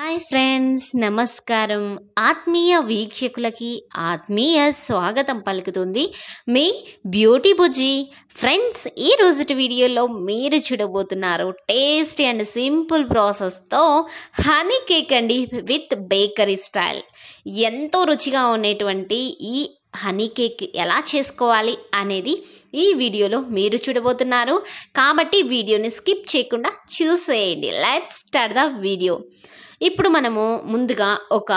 hi friends నమస్కారం ఆత్మీయ వీక్షకులకి ఆత్మీయ స్వాగతం పలుకుతుంది మీ బ్యూటీ బుజ్జి ఫ్రెండ్స్ ఈ రోజుటి వీడియోలో మీరు చూడబోతున్నారు టేస్టీ అండ్ సింపుల్ ప్రాసెస్తో హనీ కేక్ అండి విత్ బేకరీ స్టైల్ ఎంతో రుచిగా ఉండేటువంటి ఈ హనీ కేక్ ఎలా చేసుకోవాలి అనేది ఈ వీడియోలో మీరు చూడబోతున్నారు కాబట్టి వీడియోని స్కిప్ చేయకుండా చూసేయండి లెట్స్ స్టార్ట్ ద వీడియో ఇప్పుడు మనము ముందుగా ఒక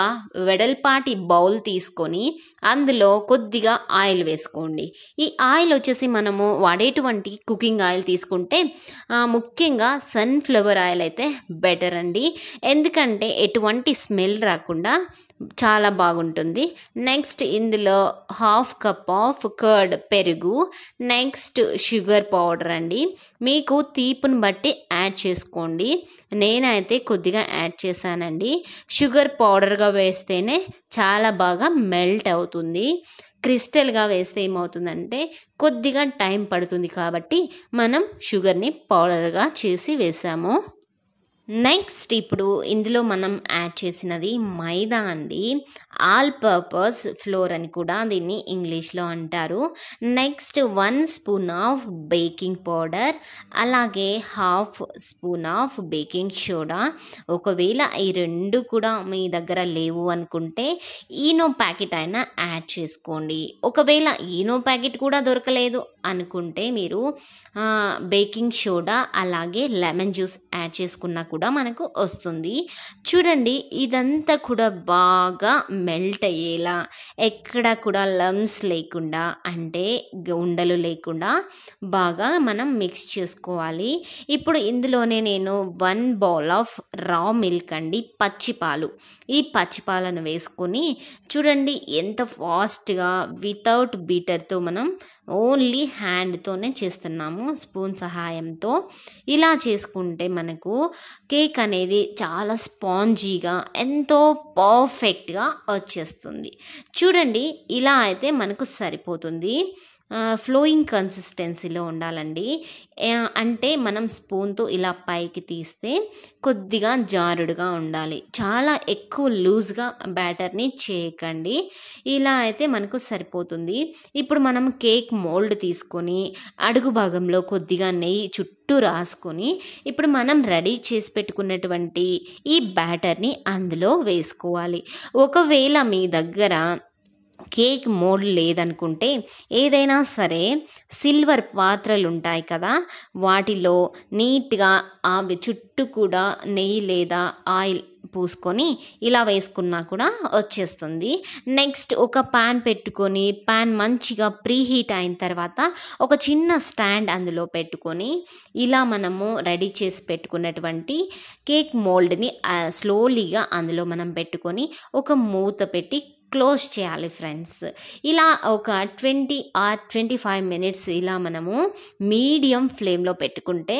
వెడల్పాటి బౌల్ తీసుకొని అందులో కొద్దిగా ఆయిల్ వేసుకోండి ఈ ఆయిల్ వచ్చేసి మనము వాడేటువంటి కుకింగ్ ఆయిల్ తీసుకుంటే ముఖ్యంగా సన్ఫ్లవర్ ఆయిల్ అయితే బెటర్ అండి ఎందుకంటే ఎటువంటి స్మెల్ రాకుండా చాలా బాగుంటుంది నెక్స్ట్ ఇందులో హాఫ్ కప్ ఆఫ్ కర్డ్ పెరుగు నెక్స్ట్ షుగర్ పౌడర్ అండి మీకు తీపును బట్టి యాడ్ చేసుకోండి నేనైతే కొద్దిగా యాడ్ చేశాను వేసానండి షుగర్ పౌడర్గా వేస్తేనే చాలా బాగా మెల్ట్ అవుతుంది క్రిస్టల్గా వేస్తే ఏమవుతుందంటే కొద్దిగా టైం పడుతుంది కాబట్టి మనం షుగర్ని పౌడర్గా చేసి వేసాము నెక్స్ట్ ఇప్పుడు ఇందులో మనం యాడ్ చేసినది మైదా అండి ఆల్ పర్పస్ ఫ్లోర్ అని కూడా దీన్ని ఇంగ్లీష్లో అంటారు next one spoon of baking powder అలాగే half spoon of baking soda ఒకవేళ ఈ రెండు కూడా మీ దగ్గర లేవు అనుకుంటే ఈనో ప్యాకెట్ అయినా యాడ్ చేసుకోండి ఒకవేళ ఈనో ప్యాకెట్ కూడా దొరకలేదు అనుకుంటే మీరు బేకింగ్ సోడా అలాగే లెమన్ జ్యూస్ యాడ్ చేసుకున్నా కూడా మనకు వస్తుంది చూడండి ఇదంతా కూడా బాగా మెల్ట్ అయ్యేలా ఎక్కడ కూడా లమ్స్ లేకుండా అంటే ఉండలు లేకుండా బాగా మనం మిక్స్ చేసుకోవాలి ఇప్పుడు ఇందులోనే నేను one bowl of raw milk అండి పచ్చిపాలు ఈ పచ్చిపాలను వేసుకొని చూడండి ఎంత ఫాస్ట్గా వితౌట్ బీటర్తో మనం ఓన్లీ హ్యాండ్తోనే చేస్తున్నాము స్పూన్ సహాయంతో ఇలా చేసుకుంటే మనకు కేక్ అనేది చాలా స్పాంజీగా ఎంతో పర్ఫెక్ట్గా వచ్చేస్తుంది చూడండి ఇలా అయితే మనకు సరిపోతుంది ఫ్లోయింగ్ కన్సిస్టెన్సీలో ఉండాలండి అంటే మనం స్పూన్తో ఇలా పైకి తీస్తే కొద్దిగా జారుడుగా ఉండాలి చాలా ఎక్కువ లూజ్గా బ్యాటర్ని చేయకండి ఇలా అయితే మనకు సరిపోతుంది ఇప్పుడు మనం కేక్ మోల్డ్ తీసుకొని అడుగు భాగంలో కొద్దిగా నెయ్యి చుట్టూ రాసుకొని ఇప్పుడు మనం రెడీ చేసి పెట్టుకున్నటువంటి ఈ బ్యాటర్ని అందులో వేసుకోవాలి ఒకవేళ మీ దగ్గర కేక్ మోల్డ్ లేదనుకుంటే ఏదైనా సరే సిల్వర్ పాత్రలు ఉంటాయి కదా వాటిలో నీట్గా అవి చుట్టూ కూడా నెయ్యి లేదా ఆయిల్ పూసుకొని ఇలా వేసుకున్నా కూడా వచ్చేస్తుంది నెక్స్ట్ ఒక ప్యాన్ పెట్టుకొని ప్యాన్ మంచిగా ప్రీ హీట్ అయిన తర్వాత ఒక చిన్న స్టాండ్ అందులో పెట్టుకొని ఇలా మనము రెడీ చేసి పెట్టుకున్నటువంటి కేక్ మోల్డ్ని స్లోలీగా అందులో మనం పెట్టుకొని ఒక మూత పెట్టి క్లోజ్ చేయాలి ఫ్రెండ్స్ ఇలా ఒక twenty or twenty five minutes ఇలా మనము మీడియం ఫ్లేమ్లో పెట్టుకుంటే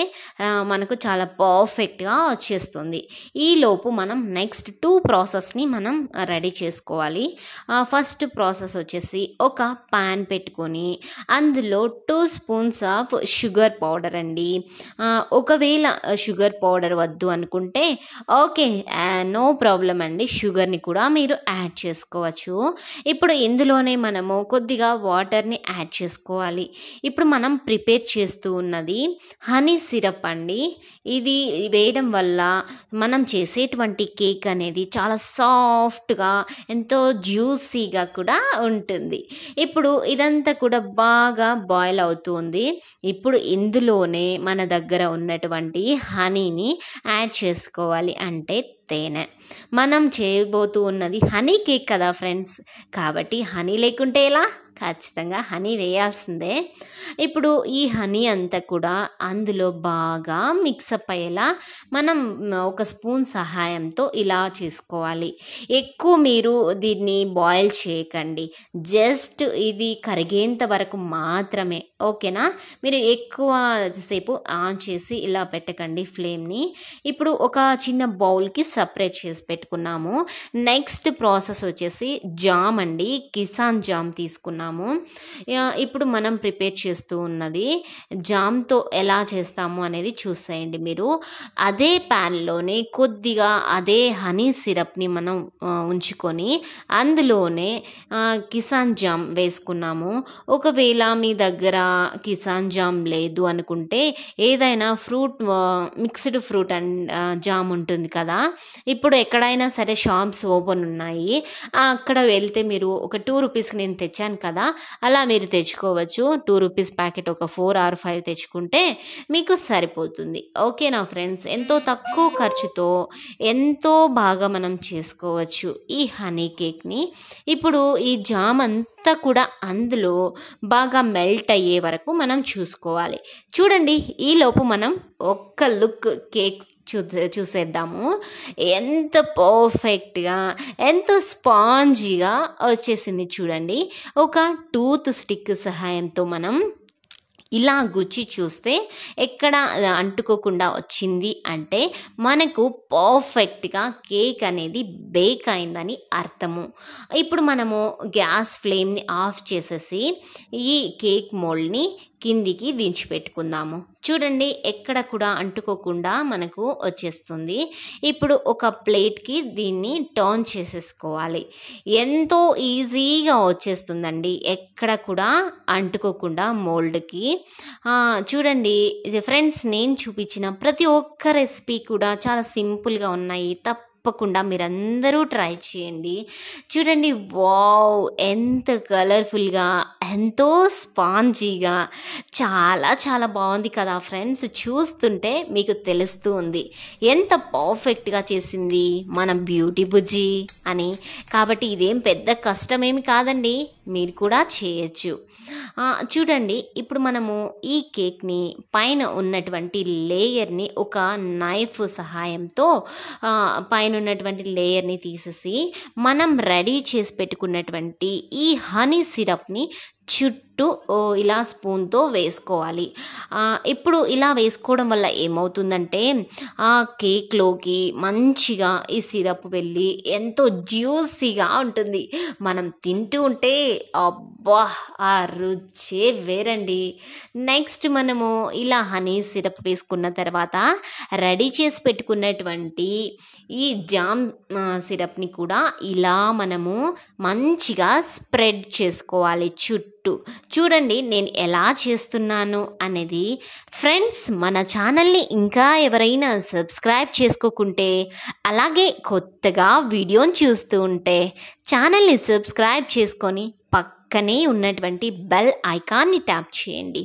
మనకు చాలా పర్ఫెక్ట్గా వచ్చేస్తుంది ఈలోపు మనం నెక్స్ట్ టూ ప్రాసెస్ని మనం రెడీ చేసుకోవాలి ఫస్ట్ ప్రాసెస్ వచ్చేసి ఒక ప్యాన్ పెట్టుకొని అందులో two spoons of sugar powder అండి ఒకవేళ షుగర్ పౌడర్ వద్దు అనుకుంటే ఓకే నో ప్రాబ్లం అండి షుగర్ని కూడా మీరు యాడ్ చేసుకోవచ్చు వేసుకోవచ్చు ఇప్పుడు ఇందులోనే మనము కొద్దిగా వాటర్ని యాడ్ చేసుకోవాలి ఇప్పుడు మనం ప్రిపేర్ చేస్తూ ఉన్నది హనీ సిరప్ అండి ఇది వేయడం వల్ల మనం చేసేటువంటి కేక్ అనేది చాలా సాఫ్ట్గా ఎంతో జ్యూసీగా కూడా ఉంటుంది ఇప్పుడు ఇదంతా కూడా బాగా బాయిల్ అవుతుంది ఇప్పుడు ఇందులోనే మన దగ్గర ఉన్నటువంటి హనీని యాడ్ చేసుకోవాలి అంటే తేనె మనం చేయబోతూ ఉన్నది హనీ కేక్ కదా ఫ్రెండ్స్ కాబట్టి హనీ లేకుంటే ఎలా ఖచ్చితంగా హనీ వేయాల్సిందే ఇప్పుడు ఈ హనీ అంతా కూడా అందులో బాగా మిక్సప్ అయ్యేలా మనం ఒక స్పూన్ సహాయంతో ఇలా చేసుకోవాలి ఎక్కువ మీరు దీన్ని బాయిల్ చేయకండి జస్ట్ ఇది కరిగేంత వరకు మాత్రమే ఓకేనా మీరు ఎక్కువ సేపు ఆన్ చేసి ఇలా పెట్టకండి ఫ్లేమ్ని ఇప్పుడు ఒక చిన్న బౌల్కి సపరేట్ చేసి పెట్టుకున్నాము నెక్స్ట్ ప్రాసెస్ వచ్చేసి జామ్ అండి కిసాన్ జామ్ తీసుకున్నాము చేసుకున్నాము ఇప్పుడు మనం ప్రిపేర్ చేస్తూ ఉన్నది జామ్తో ఎలా చేస్తాము అనేది చూసేయండి మీరు అదే ప్యాన్లోనే కొద్దిగా అదే హనీ సిరప్ని మనం ఉంచుకొని అందులోనే కిసాన్ జామ్ వేసుకున్నాము ఒకవేళ మీ దగ్గర కిసాన్ జామ్ లేదు అనుకుంటే ఏదైనా fruit mixed fruit and jam ఉంటుంది కదా ఇప్పుడు ఎక్కడైనా సరే షాప్స్ ఓపెన్ ఉన్నాయి అక్కడ వెళ్తే మీరు ఒక టూ రూపీస్కి నేను తెచ్చాను కదా కదా అలా మీరు తెచ్చుకోవచ్చు టూ రూపీస్ ప్యాకెట్ ఒక ఫోర్ ఆర్ ఫైవ్ తెచ్చుకుంటే మీకు సరిపోతుంది ఓకే నా ఫ్రెండ్స్ ఎంతో తక్కువ ఖర్చుతో ఎంతో బాగా మనం చేసుకోవచ్చు ఈ హనీ కేక్ని ఇప్పుడు ఈ జామ్ అంతా కూడా అందులో బాగా మెల్ట్ అయ్యే వరకు మనం చూసుకోవాలి చూడండి ఈలోపు మనం ఒక్క లుక్ కేక్ చూ చూసేద్దాము ఎంత పర్ఫెక్ట్గా ఎంత స్పాంజీగా వచ్చేసింది చూడండి ఒక టూత్ స్టిక్ సహాయంతో మనం ఇలా గుచ్చి చూస్తే ఎక్కడ అంటుకోకుండా వచ్చింది అంటే మనకు పర్ఫెక్ట్గా కేక్ అనేది బేక్ అయిందని అర్థము ఇప్పుడు మనము గ్యాస్ ఫ్లేమ్ని ఆఫ్ చేసేసి ఈ కేక్ మోల్డ్ని కిందికి దించి పెట్టుకుందాము చూడండి ఎక్కడ కూడా అంటుకోకుండా మనకు వచ్చేస్తుంది ఇప్పుడు ఒక ప్లేట్కి దీన్ని టర్న్ చేసేసుకోవాలి ఎంతో ఈజీగా వచ్చేస్తుందండి ఎక్కడ కూడా అంటుకోకుండా మోల్డ్కి చూడండి ఫ్రెండ్స్ నేను చూపించిన ప్రతి ఒక్క రెసిపీ కూడా చాలా సింపుల్గా ఉన్నాయి తప్ప తప్పకుండా మీరందరూ ట్రై చేయండి చూడండి వావ్ ఎంత కలర్ఫుల్గా ఎంతో స్పాంజీగా చాలా చాలా బాగుంది కదా ఫ్రెండ్స్ చూస్తుంటే మీకు తెలుస్తూ ఉంది ఎంత పర్ఫెక్ట్గా చేసింది మన బ్యూటీ బుజ్జి అని కాబట్టి ఇదేం పెద్ద కష్టమేమి కాదండి మీరు కూడా చేయొచ్చు చూడండి ఇప్పుడు మనము ఈ కేక్ని పైన ఉన్నటువంటి లేయర్ని ఒక నైఫ్ సహాయంతో పైన ఉన్నటువంటి లేయర్ని తీసేసి మనం రెడీ చేసి పెట్టుకున్నటువంటి ఈ హనీ సిరప్ని చుట్టూ ఇలా స్పూన్తో వేసుకోవాలి ఇప్పుడు ఇలా వేసుకోవడం వల్ల ఏమవుతుందంటే ఆ కేక్లోకి మంచిగా ఈ సిరప్ వెళ్ళి ఎంతో జ్యూసీగా ఉంటుంది మనం తింటూ ఉంటే అబ్బా ఆ రుచే వేరండి నెక్స్ట్ మనము ఇలా హనీ సిరప్ వేసుకున్న తర్వాత రెడీ చేసి పెట్టుకున్నటువంటి ఈ జామ్ సిరప్ని కూడా ఇలా మనము మంచిగా స్ప్రెడ్ చేసుకోవాలి చుట్టూ చుట్టూ చూడండి నేను ఎలా చేస్తున్నాను అనేది ఫ్రెండ్స్ మన ఛానల్ని ఇంకా ఎవరైనా సబ్స్క్రైబ్ చేసుకోకుంటే అలాగే కొత్తగా వీడియోని చూస్తూ ఉంటే ఛానల్ని సబ్స్క్రైబ్ చేసుకొని పక్కనే ఉన్నటువంటి బెల్ ఐకాన్ని ట్యాప్ చేయండి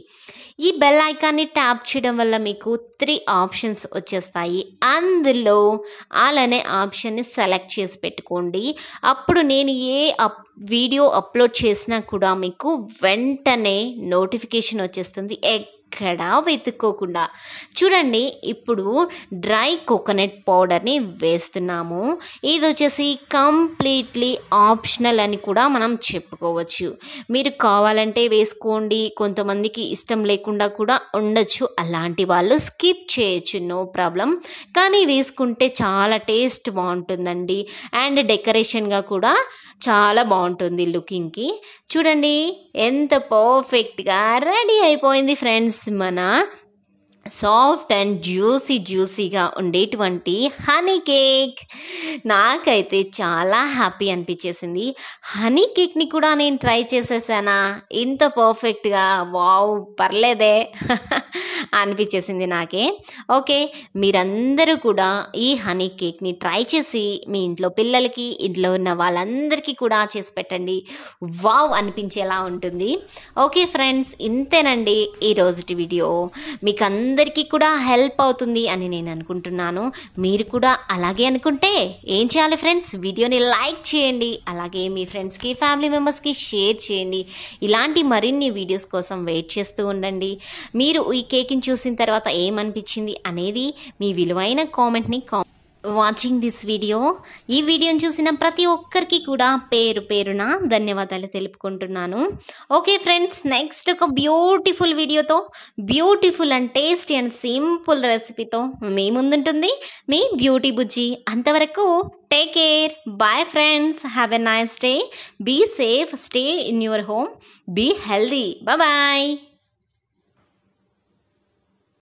ఈ బెల్ ఐకాన్ని ట్యాప్ చేయడం వల్ల మీకు త్రీ ఆప్షన్స్ వచ్చేస్తాయి అందులో ఆల్ అనే ఆప్షన్ని సెలెక్ట్ చేసి పెట్టుకోండి అప్పుడు నేను ఏ అప్ వీడియో అప్లోడ్ చేసినా కూడా మీకు వెంటనే నోటిఫికేషన్ వచ్చేస్తుంది ఎక్కడా వెతుక్కోకుండా చూడండి ఇప్పుడు డ్రై కోకోనట్ పౌడర్ని వేస్తున్నాము ఇది వచ్చేసి కంప్లీట్లీ ఆప్షనల్ అని కూడా మనం చెప్పుకోవచ్చు మీరు కావాలంటే వేసుకోండి కొంతమందికి ఇష్టం లేకుండా కూడా ఉండొచ్చు అలాంటి వాళ్ళు స్కిప్ చేయొచ్చు నో ప్రాబ్లం కానీ వేసుకుంటే చాలా టేస్ట్ బాగుంటుందండి అండ్ డెకరేషన్గా కూడా చాలా బాగుంటుంది లుకింగ్కి చూడండి ఎంత పర్ఫెక్ట్గా రెడీ అయిపోయింది ఫ్రెండ్స్ మన సాఫ్ట్ అండ్ జ్యూసీ జ్యూసీగా ఉండేటువంటి హనీ కేక్ నాకైతే చాలా హ్యాపీ అనిపించేసింది హనీ కేక్ని కూడా నేను ట్రై చేసేసానా ఇంత పర్ఫెక్ట్గా వావ్ పర్లేదే అనిపించేసింది నాకే ఓకే మీరందరూ కూడా ఈ హనీ కేక్ని ట్రై చేసి మీ ఇంట్లో పిల్లలకి ఇంట్లో ఉన్న వాళ్ళందరికీ కూడా చేసి పెట్టండి వావ్ అనిపించేలా ఉంటుంది ఓకే ఫ్రెండ్స్ ఇంతేనండి ఈ రోజుటి వీడియో మీకు అందరికీ కూడా హెల్ప్ అవుతుంది అని నేను అనుకుంటున్నాను మీరు కూడా అలాగే అనుకుంటే ఏం చేయాలి ఫ్రెండ్స్ వీడియోని లైక్ చేయండి అలాగే మీ ఫ్రెండ్స్కి ఫ్యామిలీ మెంబర్స్కి షేర్ చేయండి ఇలాంటి మరిన్ని వీడియోస్ కోసం వెయిట్ చేస్తూ ఉండండి మీరు ఈ కేక్ మేకింగ్ చూసిన తర్వాత ఏమనిపించింది అనేది మీ విలువైన కామెంట్ని కా వాచింగ్ దిస్ వీడియో ఈ వీడియోని చూసిన ప్రతి ఒక్కరికి కూడా పేరు పేరున ధన్యవాదాలు తెలుపుకుంటున్నాను ఓకే ఫ్రెండ్స్ నెక్స్ట్ ఒక బ్యూటిఫుల్ వీడియోతో beautiful and tasty and simple రెసిపీతో మీ ముందుంటుంది మీ బ్యూటీ బుజ్జి అంతవరకు take care bye friends have a nice day be safe stay in your home be healthy bye